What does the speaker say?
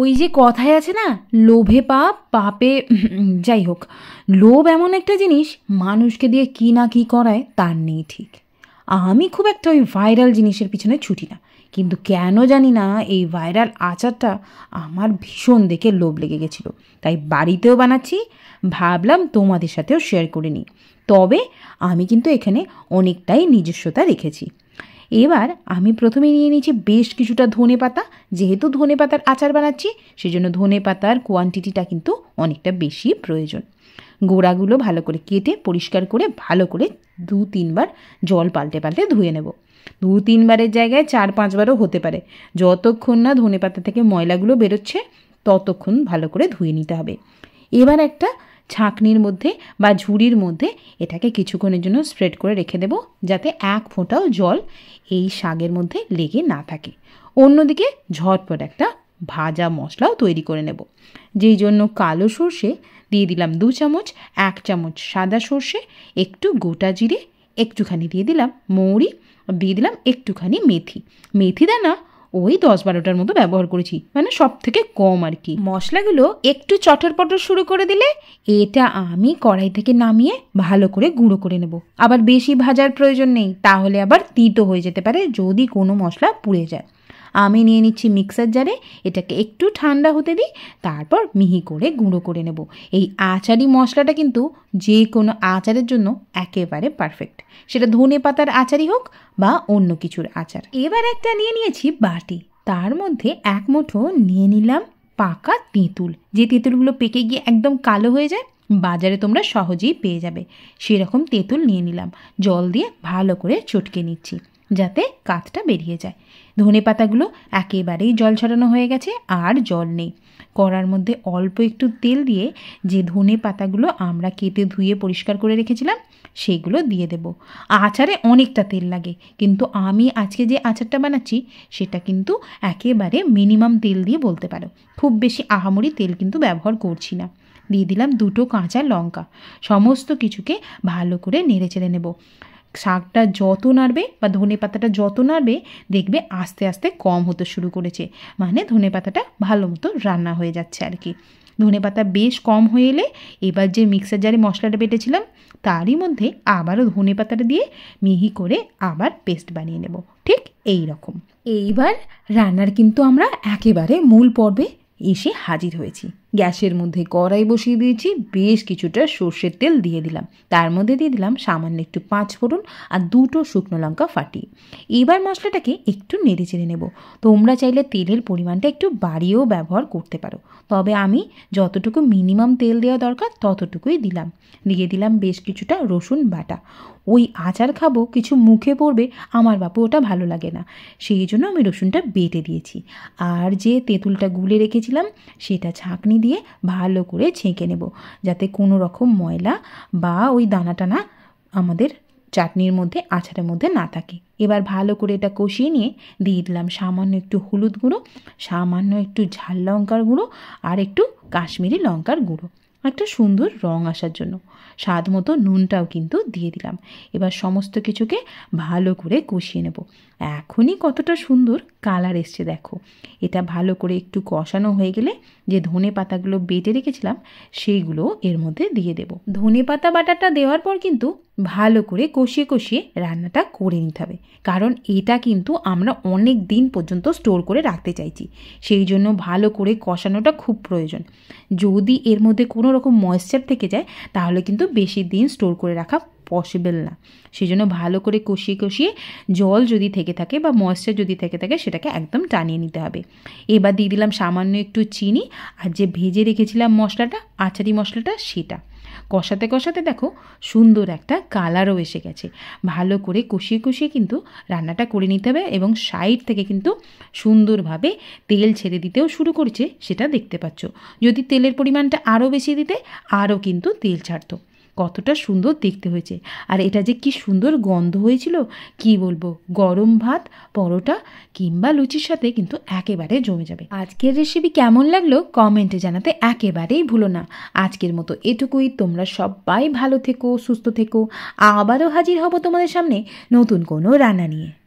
ওই যে কথায় আছে না লোভে পাপ পাপে যাই হোক লোভ এমন একটা জিনিস মানুষকে দিয়ে কী না কী করায় তার নেই ঠিক আমি খুব একটা ওই ভাইরাল জিনিসের পিছনে ছুটি না কিন্তু কেন জানি না এই ভাইরাল আচারটা আমার ভীষণ দেখে লোভ লেগে গেছিলো তাই বাড়িতেও বানাচ্ছি ভাবলাম তোমাদের সাথেও শেয়ার করে নিই তবে আমি কিন্তু এখানে অনেকটাই নিজস্বতা রেখেছি এবার আমি প্রথমে নিয়ে নিয়েছি বেশ কিছুটা ধনে পাতা যেহেতু ধনে পাতার আচার বানাচ্ছি সেজন্য ধনে পাতার কোয়ান্টিটিটা কিন্তু অনেকটা বেশি প্রয়োজন গোড়াগুলো ভালো করে কেটে পরিষ্কার করে ভালো করে দু তিনবার জল পাল্টে পাল্টে ধুয়ে নেব দু তিনবারের জায়গায় চার পাঁচবারও হতে পারে যতক্ষণ না ধনে পাতা থেকে ময়লাগুলো বেরোচ্ছে ততক্ষণ ভালো করে ধুয়ে নিতে হবে এবার একটা ছাঁকনির মধ্যে বা ঝুড়ির মধ্যে এটাকে কিছুক্ষণের জন্য স্প্রেড করে রেখে দেব যাতে এক ফোঁটাও জল এই শাকের মধ্যে লেগে না থাকে অন্যদিকে ঝটপট একটা ভাজা মশলাও তৈরি করে নেব যেই জন্য কালো সর্ষে দিয়ে দিলাম দু চামচ এক চামচ সাদা সর্ষে একটু গোটা জিরে একটুখানি দিয়ে দিলাম মৌরি দিয়ে দিলাম একটুখানি মেথি মেথি দানা ওই দশ বারোটার মতো ব্যবহার করেছি মানে সব থেকে কম আর কি মশলাগুলো একটু চটর পটর শুরু করে দিলে এটা আমি কড়াই থেকে নামিয়ে ভালো করে গুঁড়ো করে নেব আবার বেশি ভাজার প্রয়োজন নেই তাহলে আবার তিতো হয়ে যেতে পারে যদি কোনো মশলা পুড়ে যায় আমি নিয়ে নিচ্ছি মিক্সার জারে এটাকে একটু ঠান্ডা হতে দিই তারপর মিহি করে গুঁড়ো করে নেব এই আচারি মশলাটা কিন্তু যে কোনো আচারের জন্য একেবারে পারফেক্ট সেটা ধনে পাতার আচারই হোক বা অন্য কিছুর আচার এবার একটা নিয়ে নিয়েছি বাটি তার মধ্যে এক মুঠো নিয়ে নিলাম পাকা তেঁতুল যে তেঁতুলগুলো পেকে গিয়ে একদম কালো হয়ে যায় বাজারে তোমরা সহজেই পেয়ে যাবে সেরকম তেঁতুল নিয়ে নিলাম জল দিয়ে ভালো করে চটকে নিচ্ছি যাতে কাতটা বেরিয়ে যায় ধনে পাতাগুলো একেবারেই জল ছড়ানো হয়ে গেছে আর জল নেই কড়ার মধ্যে অল্প একটু তেল দিয়ে যে ধনে পাতাগুলো আমরা কেটে ধুয়ে পরিষ্কার করে রেখেছিলাম সেগুলো দিয়ে দেব আচারে অনেকটা তেল লাগে কিন্তু আমি আজকে যে আচারটা বানাচ্ছি সেটা কিন্তু একেবারে মিনিমাম তেল দিয়ে বলতে পারো খুব বেশি আহামরি তেল কিন্তু ব্যবহার করছি না দিয়ে দিলাম দুটো কাঁচা লঙ্কা সমস্ত কিছুকে ভালো করে নেড়ে চেড়ে নেব শাকটা যত নাড়বে বা ধনে পাতাটা যত নাড়বে দেখবে আস্তে আস্তে কম হতে শুরু করেছে মানে ধনে পাতাটা ভালো মতো রান্না হয়ে যাচ্ছে আর কি ধনে পাতা বেশ কম হয়ে এলে এবার যে মিক্সার জারে মশলাটা বেটেছিলাম তারই মধ্যে আবারও ধনে পাতাটা দিয়ে মিহি করে আবার পেস্ট বানিয়ে নেব ঠিক এই রকম এইবার রান্নার কিন্তু আমরা একেবারে মূল পর্বে এসে হাজির হয়েছি গ্যাসের মধ্যে কড়াই বসিয়ে দিয়েছি বেশ কিছুটা সর্ষের তেল দিয়ে দিলাম তার মধ্যে দিয়ে দিলাম সামান্য একটু পাঁচ ফোড়ন আর দুটো শুকনো লঙ্কা ফাটিয়ে এবার মশলাটাকে একটু নেড়ে চেড়ে নেব তোমরা চাইলে তেলের পরিমাণটা একটু বাড়িয়েও ব্যবহার করতে পারো তবে আমি যতটুকু মিনিমাম তেল দেওয়া দরকার ততটুকুই দিলাম দিয়ে দিলাম বেশ কিছুটা রসুন বাটা ওই আচার খাবো কিছু মুখে পড়বে আমার বাপু ওটা ভালো লাগে না সেই জন্য আমি রসুনটা বেটে দিয়েছি আর যে তেঁতুলটা গুলে রেখেছিলাম সেটা ছাঁকনি দিয়ে ভালো করে ছেঁকে নেব যাতে কোনো রকম ময়লা বা ওই দানা টানা আমাদের চাটনির মধ্যে আচারের মধ্যে না থাকে এবার ভালো করে এটা কষিয়ে নিয়ে দিয়ে দিলাম সামান্য একটু হলুদ গুঁড়ো সামান্য একটু ঝাল লঙ্কার গুঁড়ো আর একটু কাশ্মীরি লঙ্কার গুঁড়ো একটা সুন্দর রং আসার জন্য স্বাদ মতো নুনটাও কিন্তু দিয়ে দিলাম এবার সমস্ত কিছুকে ভালো করে কষিয়ে নেব এখনই কতটা সুন্দর কালার এসছে দেখো এটা ভালো করে একটু কষানো হয়ে গেলে যে ধনে পাতাগুলো বেটে রেখেছিলাম সেইগুলো এর মধ্যে দিয়ে দেব ধনে পাতা বাটারটা দেওয়ার পর কিন্তু ভালো করে কষিয়ে কষিয়ে রান্নাটা করে নিতে হবে কারণ এটা কিন্তু আমরা অনেক দিন পর্যন্ত স্টোর করে রাখতে চাইছি সেই জন্য ভালো করে কষানোটা খুব প্রয়োজন যদি এর মধ্যে কোনো রকম ময়েশ্চার থেকে যায় তাহলে কিন্তু বেশি দিন স্টোর করে রাখা পসিবল না সেই জন্য ভালো করে কষিয়ে কষিয়ে জল যদি থেকে থাকে বা ময়েশ্চার যদি থেকে থাকে সেটাকে একদম টানিয়ে নিতে হবে এবার দিয়ে দিলাম সামান্য একটু চিনি আর যে ভেজে রেখেছিলাম মশলাটা আচারি মশলাটা সেটা কষাতে কষাতে দেখো সুন্দর একটা কালারও এসে গেছে ভালো করে কষিয়ে কষিয়ে কিন্তু রান্নাটা করে নিতে হবে এবং সাইড থেকে কিন্তু সুন্দরভাবে তেল ছেড়ে দিতেও শুরু করেছে সেটা দেখতে পাচ্ছ যদি তেলের পরিমাণটা আরও বেশি দিতে আরও কিন্তু তেল ছাড়তো কতটা সুন্দর দেখতে হয়েছে আর এটা যে কি সুন্দর গন্ধ হয়েছিল কি বলবো গরম ভাত পরোটা কিংবা লুচির সাথে কিন্তু একেবারে জমে যাবে আজকের রেসিপি কেমন লাগলো কমেন্টে জানাতে একেবারেই ভুলো না আজকের মতো এটুকুই তোমরা সবাই ভালো থেকো সুস্থ থেকো আবারও হাজির হব তোমাদের সামনে নতুন কোনো রান্না নিয়ে